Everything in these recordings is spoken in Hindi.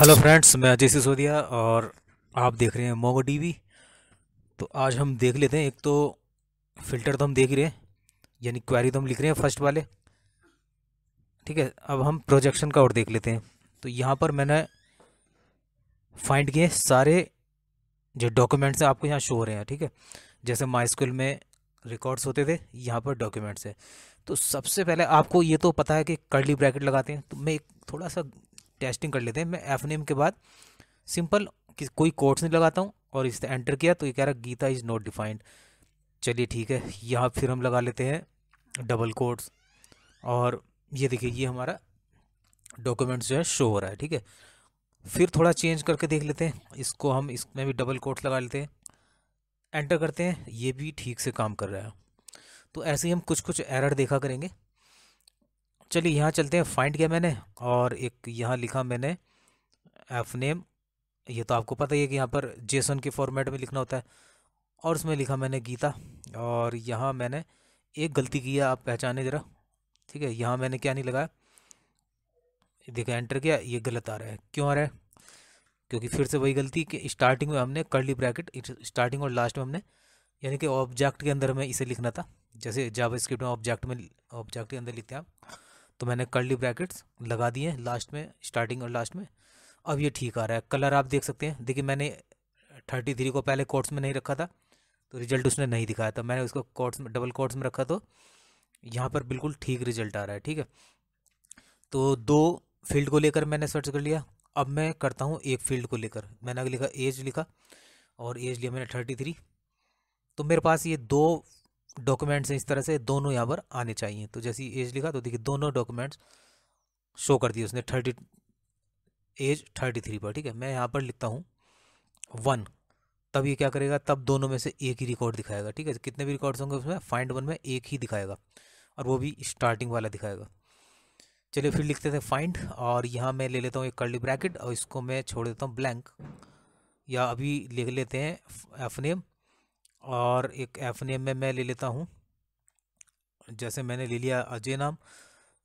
हेलो फ्रेंड्स मैं अजय सिसोदिया और आप देख रहे हैं मोगो टीवी तो आज हम देख लेते हैं एक तो फ़िल्टर तो हम देख रहे हैं यानी क्वेरी तो हम लिख रहे हैं फर्स्ट वाले ठीक है अब हम प्रोजेक्शन का और देख लेते हैं तो यहाँ पर मैंने फाइंड किए सारे जो डॉक्यूमेंट्स हैं आपको यहाँ शो हो रहे हैं ठीक है जैसे माई स्कूल में रिकॉर्ड्स होते थे यहाँ पर डॉक्यूमेंट्स है तो सबसे पहले आपको ये तो पता है कि कर्ली ब्रैकेट लगाते हैं तो मैं एक थोड़ा सा टेस्टिंग कर लेते हैं मैं एफ नेम के बाद सिंपल कोई कोर्ट्स नहीं लगाता हूँ और इससे एंटर किया तो ये कह रहा गीता इज़ नॉट डिफाइंड चलिए ठीक है यहाँ फिर हम लगा लेते हैं डबल कोर्ट्स और ये देखिए ये हमारा डॉक्यूमेंट्स जो है शो हो रहा है ठीक है फिर थोड़ा चेंज करके देख लेते हैं इसको हम इसमें भी डबल कोट्स लगा लेते हैं एंटर करते हैं ये भी ठीक से काम कर रहा है तो ऐसे ही हम कुछ कुछ एरर देखा करेंगे चलिए यहाँ चलते हैं फाइंड किया मैंने और एक यहाँ लिखा मैंने एफ नेम ये तो आपको पता ही है कि यहाँ पर जेसन के फॉर्मेट में लिखना होता है और उसमें लिखा मैंने गीता और यहाँ मैंने एक गलती की है आप पहचाने ज़रा ठीक है यहाँ मैंने क्या नहीं लगाया देखा एंटर किया ये गलत आ रहा है क्यों आ रहा है क्योंकि फिर से वही गलती कि स्टार्टिंग में हमने कर्ली ब्रैकेट स्टार्टिंग और लास्ट में हमने यानी कि ऑब्जेक्ट के अंदर हमें इसे लिखना था जैसे जावा स्क्रिप्ट में ऑब्जेक्ट में ऑब्जेक्ट के अंदर लिखते हैं आप तो मैंने कर्ली ब्रैकेट्स लगा दिए लास्ट में स्टार्टिंग और लास्ट में अब ये ठीक आ रहा है कलर आप देख सकते हैं देखिए मैंने थर्टी थ्री को पहले कोर्ट्स में नहीं रखा था तो रिजल्ट उसने नहीं दिखाया था मैंने उसको कोर्ट्स में डबल कोर्ट्स में रखा तो यहाँ पर बिल्कुल ठीक रिजल्ट आ रहा है ठीक है तो दो फील्ड को लेकर मैंने सर्च कर लिया अब मैं करता हूँ एक फील्ड को लेकर मैंने लिखा एज लिखा और एज लिया मैंने थर्टी थ्री तो मेरे पास ये दो डॉक्यूमेंट्स हैं इस तरह से दोनों यहाँ पर आने चाहिए तो जैसे एज लिखा तो देखिए दोनों डॉक्यूमेंट्स शो कर दिए उसने थर्टी एज थर्टी थ्री पर ठीक है मैं यहाँ पर लिखता हूँ वन तब ये क्या करेगा तब दोनों में से एक ही रिकॉर्ड दिखाएगा ठीक है कितने भी रिकॉर्ड्स होंगे उसमें फाइंड वन में एक ही दिखाएगा और वो भी स्टार्टिंग वाला दिखाएगा चलिए फिर लिखते थे फाइंड और यहाँ मैं ले लेता हूँ एक कर्ली ब्रैकेट और इसको मैं छोड़ देता हूँ ब्लैंक या अभी लिख लेते हैं एफ नेम और एक एफ नेम में मैं ले लेता हूँ जैसे मैंने ले लिया अजय नाम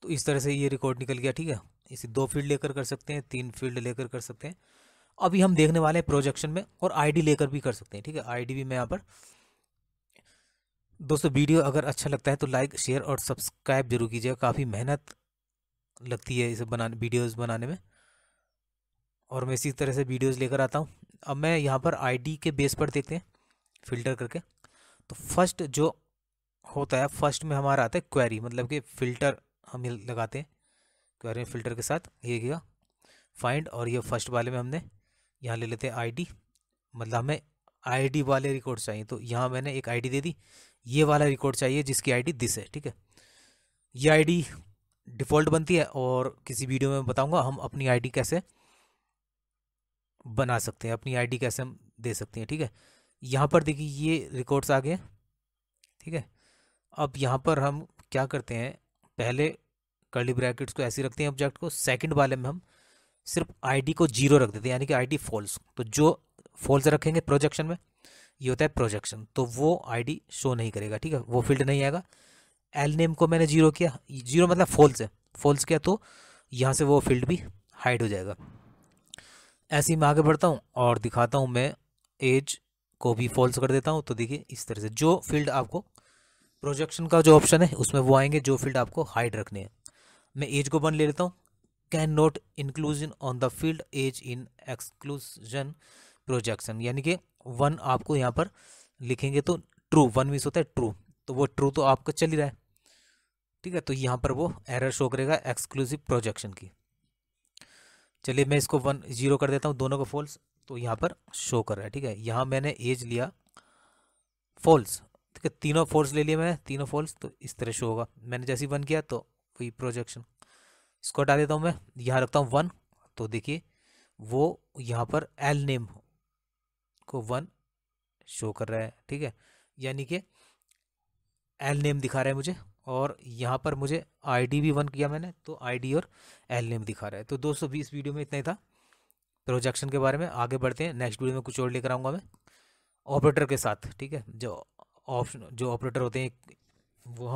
तो इस तरह से ये रिकॉर्ड निकल गया ठीक है इसे दो फील्ड लेकर कर सकते हैं तीन फील्ड लेकर कर सकते हैं अभी हम देखने वाले हैं प्रोजेक्शन में और आईडी लेकर भी कर सकते हैं ठीक है आईडी भी मैं यहाँ पर दोस्तों वीडियो अगर अच्छा लगता है तो लाइक शेयर और सब्सक्राइब जरूर कीजिएगा काफ़ी मेहनत लगती है इसे बनाने वीडियोस बनाने में और मैं इसी तरह से वीडियोस लेकर आता हूँ अब मैं यहाँ पर आई के बेस पर देखते हैं फ़िल्टर करके तो फर्स्ट जो होता है फर्स्ट में हमारा आता है क्वेरी मतलब कि फ़िल्टर हम लगाते हैं क्वेरी फ़िल्टर के साथ ये गया फाइंड और ये फर्स्ट वाले में हमने यहाँ ले लेते हैं आईडी मतलब हमें आईडी वाले रिकॉर्ड चाहिए तो यहाँ मैंने एक आईडी दे दी ये वाला रिकॉर्ड चाहिए जिसकी आईडी दिस है ठीक है ये आईडी डिफ़ॉल्ट बनती है और किसी वीडियो में बताऊँगा हम अपनी आईडी कैसे बना सकते हैं अपनी आईडी कैसे हम दे सकते हैं ठीक है यहाँ पर देखिए ये रिकॉर्ड्स आ गए ठीक है अब यहाँ पर हम क्या करते हैं पहले कर्ली ब्रैकेट्स को ऐसे रखते हैं ऑब्जेक्ट को सेकंड वाले में हम सिर्फ आईडी को जीरो रख देते हैं यानी कि आईडी फॉल्स तो जो फॉल्स रखेंगे प्रोजेक्शन में ये होता है प्रोजेक्शन तो वो आईडी शो नहीं करेगा ठीक है वो फील्ड नहीं आएगा एल नेम को मैंने जीरो किया जीरो मतलब फॉल्स है फॉल्स किया तो यहाँ से वो फील्ड भी हाइड हो जाएगा ऐसे ही मैं आगे बढ़ता हूँ और दिखाता हूँ मैं एज को भी फॉल्स कर देता हूँ तो देखिए इस तरह से जो फील्ड आपको प्रोजेक्शन का जो ऑप्शन है उसमें वो आएंगे जो फील्ड आपको हाइड रखने हैं मैं एज को वन ले लेता हूँ can not inclusion on the field as in exclusion projection यानी कि वन आपको यहाँ पर लिखेंगे तो ट्रू वन मीस होता है ट्रू तो वो ट्रू तो आपका चल ही रहा है ठीक है तो यहाँ पर वो एरर शो करेगा एक्सक्लूसिव प्रोजेक्शन की चलिए मैं इसको वन जीरो कर देता हूँ दोनों को फॉल्स तो यहाँ पर शो कर रहा है ठीक है यहाँ मैंने एज लिया फॉल्स ठीक है तीनों फॉल्स ले लिए मैंने तीनों फॉल्स तो इस तरह शो होगा मैंने जैसे ही वन किया तो वही प्रोजेक्शन इसको हटा देता हूँ मैं यहाँ रखता हूँ वन तो देखिए वो यहाँ पर एल नेम को वन शो कर रहा है ठीक है यानी कि एल नेम दिखा रहा है मुझे और यहाँ पर मुझे आईडी भी वन किया मैंने तो आईडी और एल नेम दिखा रहा है तो इस वीडियो में इतना ही था प्रोजेक्शन के बारे में आगे बढ़ते हैं नेक्स्ट वीडियो में कुछ और लेकर आऊँगा मैं ऑपरेटर के साथ ठीक है जो ऑप्शन जो ऑपरेटर होते हैं वो हम